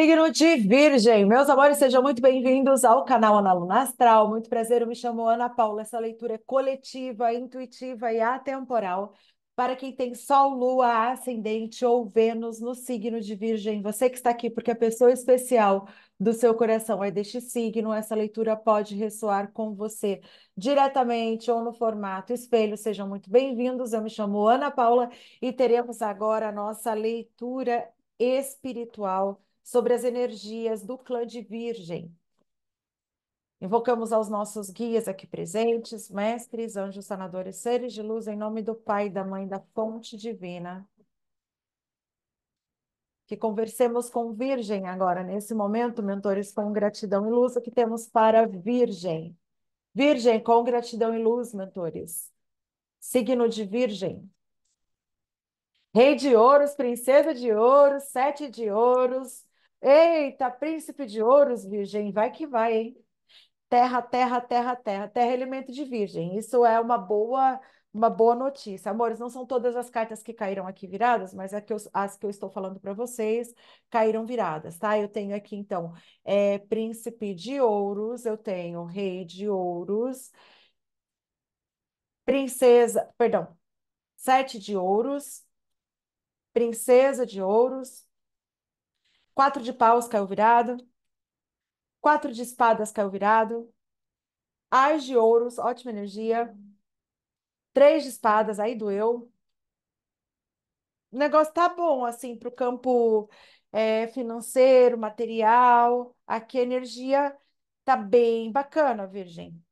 Signo de Virgem. Meus amores, sejam muito bem-vindos ao canal Ana Luna Astral. Muito prazer, eu me chamo Ana Paula. Essa leitura é coletiva, intuitiva e atemporal para quem tem Sol, Lua, Ascendente ou Vênus no signo de Virgem. Você que está aqui porque a é pessoa especial do seu coração é deste signo, essa leitura pode ressoar com você diretamente ou no formato espelho. Sejam muito bem-vindos. Eu me chamo Ana Paula e teremos agora a nossa leitura espiritual sobre as energias do clã de Virgem. Invocamos aos nossos guias aqui presentes, mestres, anjos sanadores, seres de luz, em nome do Pai, da Mãe, da Fonte Divina. Que conversemos com Virgem agora, nesse momento, mentores, com gratidão e luz, o que temos para Virgem. Virgem, com gratidão e luz, mentores. Signo de Virgem. Rei de ouros, princesa de ouros, sete de ouros, Eita, príncipe de ouros, virgem, vai que vai, hein? Terra, terra, terra, terra. Terra elemento é de virgem. Isso é uma boa, uma boa notícia. Amores, não são todas as cartas que caíram aqui viradas, mas é que eu, as que eu estou falando para vocês caíram viradas, tá? Eu tenho aqui, então, é, príncipe de ouros, eu tenho rei de ouros, princesa, perdão, sete de ouros, princesa de ouros, Quatro de paus caiu virado. Quatro de espadas caiu virado. Ás de ouros, ótima energia. Três de espadas, aí doeu. O negócio tá bom, assim, pro campo é, financeiro, material. Aqui a energia tá bem bacana, Virgem.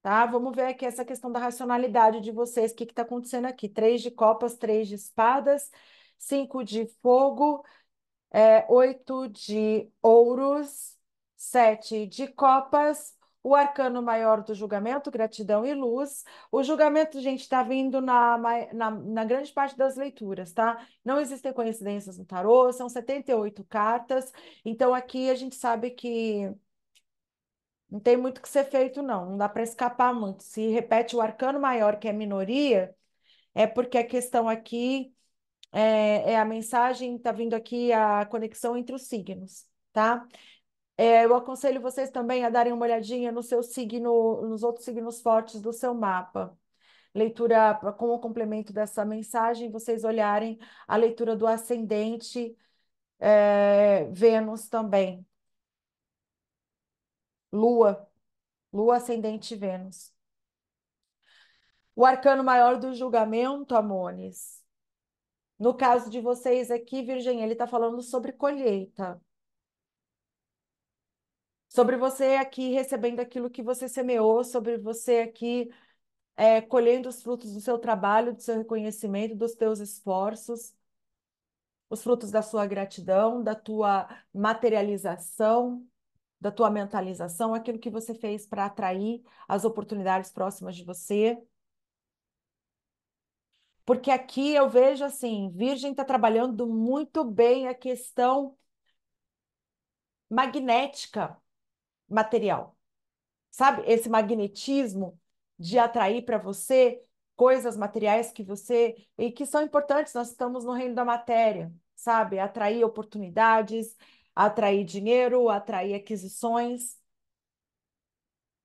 Tá? Vamos ver aqui essa questão da racionalidade de vocês. O que que tá acontecendo aqui? Três de copas, três de espadas, cinco de fogo é, oito de ouros, sete de copas, o arcano maior do julgamento, gratidão e luz. O julgamento, gente, está vindo na, na, na, grande parte das leituras, tá? Não existem coincidências no tarô, são 78 cartas. Então, aqui a gente sabe que não tem muito que ser feito, não. Não dá para escapar muito. Se repete o arcano maior, que é minoria, é porque a questão aqui é, é a mensagem, está vindo aqui a conexão entre os signos, tá? É, eu aconselho vocês também a darem uma olhadinha no seu signo, nos outros signos fortes do seu mapa. Leitura como complemento dessa mensagem, vocês olharem a leitura do ascendente é, Vênus também. Lua, Lua ascendente Vênus. O arcano maior do julgamento, Amones, no caso de vocês aqui, Virgem, ele está falando sobre colheita. Sobre você aqui recebendo aquilo que você semeou, sobre você aqui é, colhendo os frutos do seu trabalho, do seu reconhecimento, dos teus esforços, os frutos da sua gratidão, da tua materialização, da tua mentalização, aquilo que você fez para atrair as oportunidades próximas de você. Porque aqui eu vejo assim, Virgem está trabalhando muito bem a questão magnética material. Sabe? Esse magnetismo de atrair para você coisas materiais que você e que são importantes, nós estamos no reino da matéria, sabe? Atrair oportunidades, atrair dinheiro, atrair aquisições,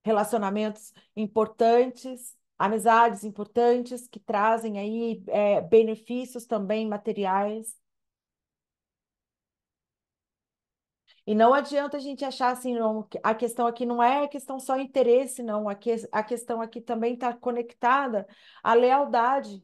relacionamentos importantes amizades importantes que trazem aí é, benefícios também materiais. E não adianta a gente achar assim, não, a questão aqui não é questão só interesse, não. A, que, a questão aqui também está conectada à lealdade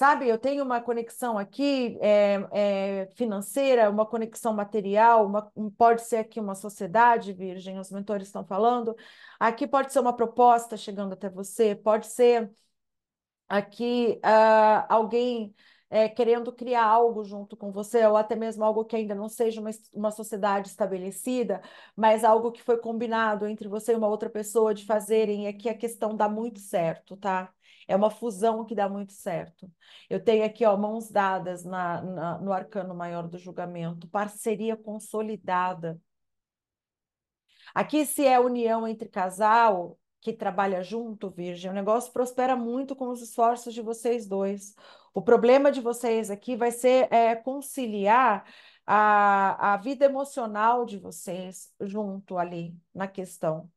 sabe? Eu tenho uma conexão aqui é, é, financeira, uma conexão material, uma, pode ser aqui uma sociedade, Virgem, os mentores estão falando. Aqui pode ser uma proposta chegando até você, pode ser aqui uh, alguém é, querendo criar algo junto com você, ou até mesmo algo que ainda não seja uma, uma sociedade estabelecida, mas algo que foi combinado entre você e uma outra pessoa de fazerem, é que a questão dá muito certo, tá? É uma fusão que dá muito certo. Eu tenho aqui, ó, mãos dadas na, na no arcano maior do julgamento, parceria consolidada. Aqui, se é união entre casal, que trabalha junto, Virgem, o negócio prospera muito com os esforços de vocês dois. O problema de vocês aqui vai ser é, conciliar a, a vida emocional de vocês junto ali na questão.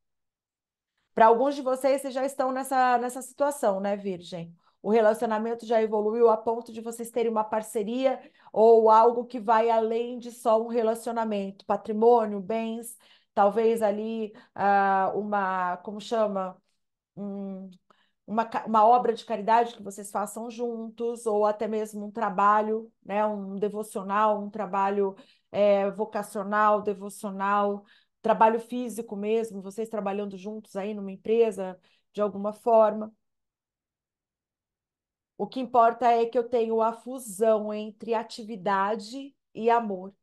Para alguns de vocês, vocês já estão nessa, nessa situação, né, Virgem? O relacionamento já evoluiu a ponto de vocês terem uma parceria ou algo que vai além de só um relacionamento, patrimônio, bens, talvez ali uh, uma, como chama? Um, uma, uma obra de caridade que vocês façam juntos, ou até mesmo um trabalho, né, um devocional, um trabalho é, vocacional, devocional, trabalho físico mesmo, vocês trabalhando juntos aí numa empresa, de alguma forma. O que importa é que eu tenho a fusão entre atividade e amor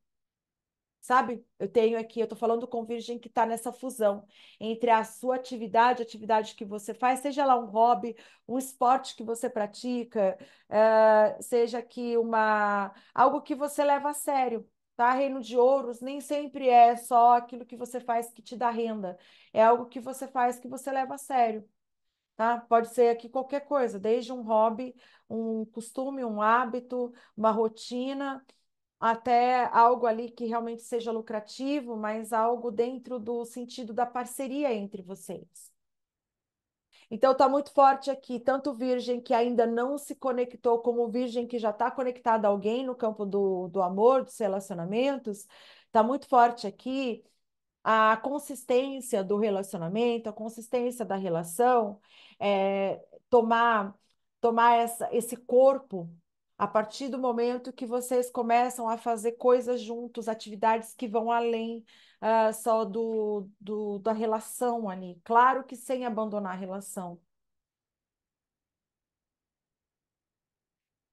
sabe? Eu tenho aqui, eu estou falando com virgem que está nessa fusão entre a sua atividade, a atividade que você faz, seja lá um hobby, um esporte que você pratica, uh, seja que uma algo que você leva a sério. Tá? Reino de ouros nem sempre é só aquilo que você faz que te dá renda. É algo que você faz que você leva a sério. Tá? Pode ser aqui qualquer coisa, desde um hobby, um costume, um hábito, uma rotina, até algo ali que realmente seja lucrativo, mas algo dentro do sentido da parceria entre vocês. Então está muito forte aqui, tanto virgem que ainda não se conectou, como virgem que já está conectada a alguém no campo do, do amor, dos relacionamentos, está muito forte aqui a consistência do relacionamento, a consistência da relação, é, tomar tomar essa, esse corpo a partir do momento que vocês começam a fazer coisas juntos, atividades que vão além uh, só do, do, da relação ali. Claro que sem abandonar a relação.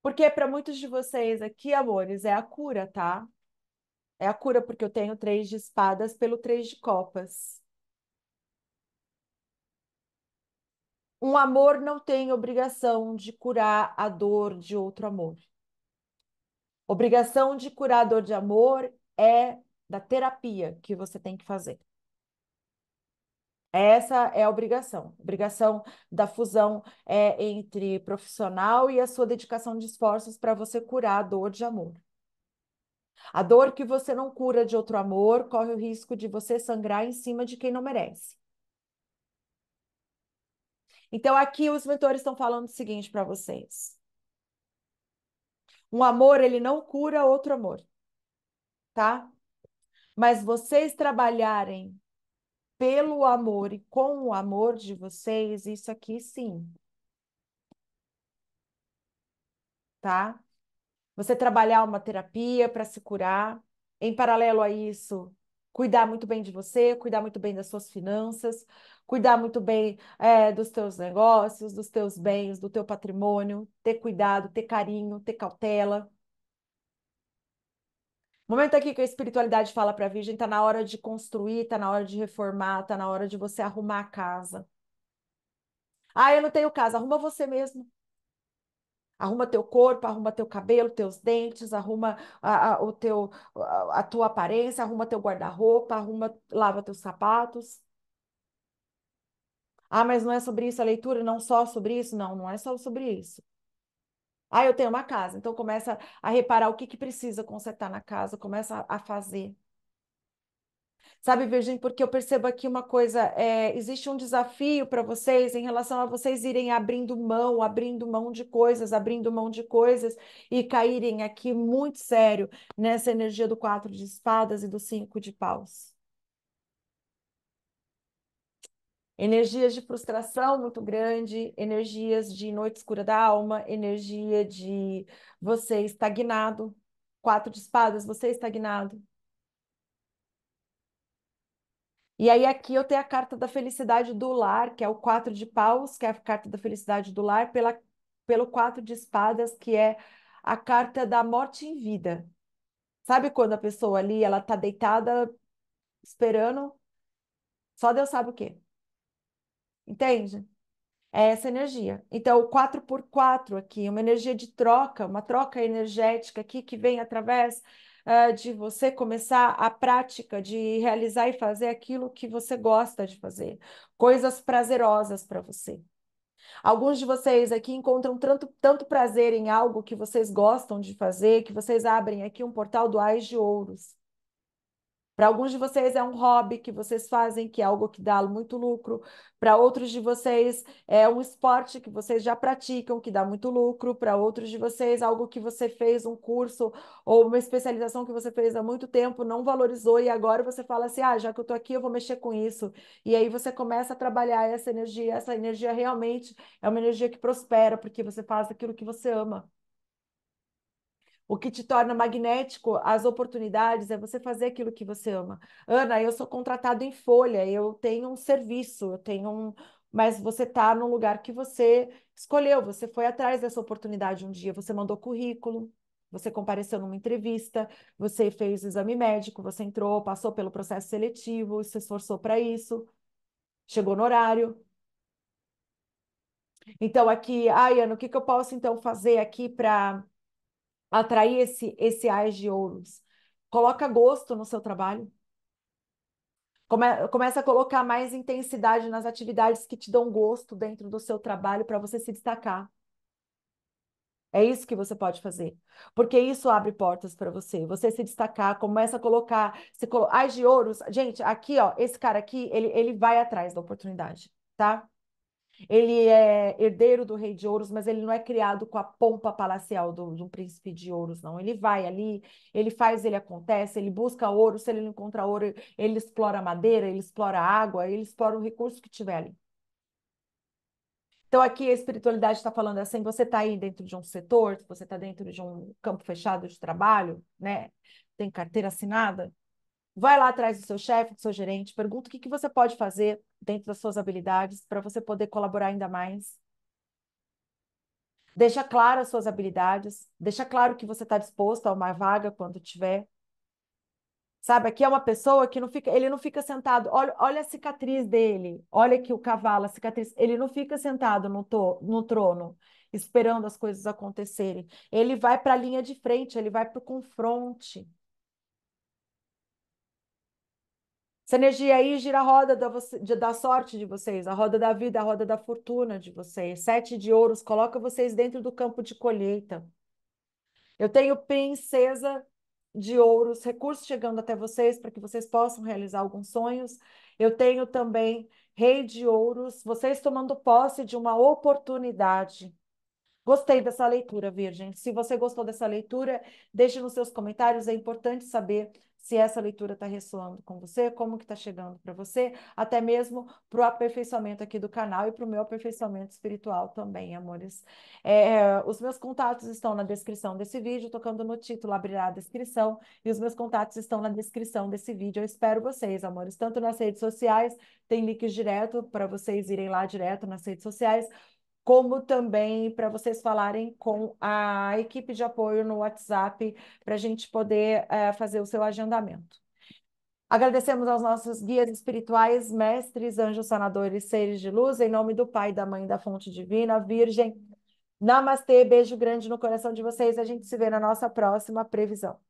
Porque para muitos de vocês aqui, amores, é a cura, tá? É a cura porque eu tenho três de espadas pelo três de copas. Um amor não tem obrigação de curar a dor de outro amor. Obrigação de curar a dor de amor é da terapia que você tem que fazer. Essa é a obrigação. Obrigação da fusão é entre profissional e a sua dedicação de esforços para você curar a dor de amor. A dor que você não cura de outro amor corre o risco de você sangrar em cima de quem não merece. Então, aqui os mentores estão falando o seguinte para vocês. Um amor, ele não cura outro amor, tá? Mas vocês trabalharem pelo amor e com o amor de vocês, isso aqui sim. Tá? Você trabalhar uma terapia para se curar, em paralelo a isso, cuidar muito bem de você, cuidar muito bem das suas finanças, cuidar muito bem é, dos teus negócios, dos teus bens, do teu patrimônio, ter cuidado, ter carinho, ter cautela. Momento aqui que a espiritualidade fala para a Virgem, está na hora de construir, está na hora de reformar, está na hora de você arrumar a casa. Ah, eu não tenho casa, arruma você mesmo. Arruma teu corpo, arruma teu cabelo, teus dentes, arruma a, a o teu, a, a tua aparência, arruma teu guarda-roupa, arruma, lava teus sapatos. Ah, mas não é sobre isso a leitura, não só sobre isso? Não, não é só sobre isso. Ah, eu tenho uma casa. Então começa a reparar o que, que precisa consertar na casa, começa a fazer. Sabe, Virgínia, porque eu percebo aqui uma coisa, é, existe um desafio para vocês em relação a vocês irem abrindo mão, abrindo mão de coisas, abrindo mão de coisas e caírem aqui muito sério nessa energia do quatro de espadas e do cinco de paus. Energias de frustração muito grande, energias de noite escura da alma, energia de você estagnado, quatro de espadas, você estagnado, e aí aqui eu tenho a carta da felicidade do lar, que é o quatro de paus, que é a carta da felicidade do lar, pela, pelo quatro de espadas, que é a carta da morte em vida. Sabe quando a pessoa ali, ela tá deitada, esperando, só Deus sabe o quê. Entende? É essa energia. Então, o 4 por 4 aqui, uma energia de troca, uma troca energética aqui que vem através uh, de você começar a prática de realizar e fazer aquilo que você gosta de fazer, coisas prazerosas para você. Alguns de vocês aqui encontram tanto, tanto prazer em algo que vocês gostam de fazer, que vocês abrem aqui um portal do Ais de Ouros. Para alguns de vocês é um hobby que vocês fazem, que é algo que dá muito lucro. Para outros de vocês é um esporte que vocês já praticam, que dá muito lucro. Para outros de vocês, algo que você fez, um curso ou uma especialização que você fez há muito tempo, não valorizou e agora você fala assim: ah, já que eu estou aqui, eu vou mexer com isso. E aí você começa a trabalhar essa energia. Essa energia realmente é uma energia que prospera, porque você faz aquilo que você ama. O que te torna magnético, as oportunidades, é você fazer aquilo que você ama. Ana, eu sou contratado em folha, eu tenho um serviço, eu tenho um. Mas você está no lugar que você escolheu, você foi atrás dessa oportunidade um dia, você mandou currículo, você compareceu numa entrevista, você fez o exame médico, você entrou, passou pelo processo seletivo, se esforçou para isso, chegou no horário. Então, aqui, ai, Ana, o que, que eu posso então fazer aqui para atrair esse, esse ás de ouros. Coloca gosto no seu trabalho. Come, começa a colocar mais intensidade nas atividades que te dão gosto dentro do seu trabalho para você se destacar. É isso que você pode fazer. Porque isso abre portas para você. Você se destacar, começa a colocar. Se colo... Ai, de ouros. Gente, aqui, ó, esse cara aqui, ele, ele vai atrás da oportunidade, tá? Ele é herdeiro do rei de ouros, mas ele não é criado com a pompa palacial do, do príncipe de ouros, não. Ele vai ali, ele faz, ele acontece, ele busca ouro, se ele não encontra ouro, ele explora madeira, ele explora água, ele explora o recurso que tiver ali. Então, aqui a espiritualidade está falando assim: você está aí dentro de um setor, você está dentro de um campo fechado de trabalho, né? Tem carteira assinada, Vai lá atrás do seu chefe, do seu gerente, pergunta o que, que você pode fazer dentro das suas habilidades para você poder colaborar ainda mais. Deixa claro as suas habilidades, deixa claro que você está disposto a uma vaga quando tiver. Sabe, aqui é uma pessoa que não fica, ele não fica sentado, olha, olha a cicatriz dele, olha que o cavalo, a cicatriz, ele não fica sentado no, to, no trono esperando as coisas acontecerem. Ele vai para a linha de frente, ele vai para o confronte. Essa energia aí gira a roda da, você, da sorte de vocês, a roda da vida, a roda da fortuna de vocês. Sete de ouros coloca vocês dentro do campo de colheita. Eu tenho princesa de ouros, recursos chegando até vocês para que vocês possam realizar alguns sonhos. Eu tenho também rei de ouros, vocês tomando posse de uma oportunidade. Gostei dessa leitura, Virgem. Se você gostou dessa leitura, deixe nos seus comentários. É importante saber se essa leitura está ressoando com você, como que está chegando para você, até mesmo para o aperfeiçoamento aqui do canal e para o meu aperfeiçoamento espiritual também, amores. É, os meus contatos estão na descrição desse vídeo, tocando no título, abrirá a descrição, e os meus contatos estão na descrição desse vídeo. Eu espero vocês, amores, tanto nas redes sociais, tem links direto para vocês irem lá direto nas redes sociais, como também para vocês falarem com a equipe de apoio no WhatsApp para a gente poder é, fazer o seu agendamento. Agradecemos aos nossos guias espirituais, mestres, anjos sanadores, seres de luz, em nome do Pai, da Mãe, da Fonte Divina, Virgem. Namastê, beijo grande no coração de vocês. A gente se vê na nossa próxima previsão.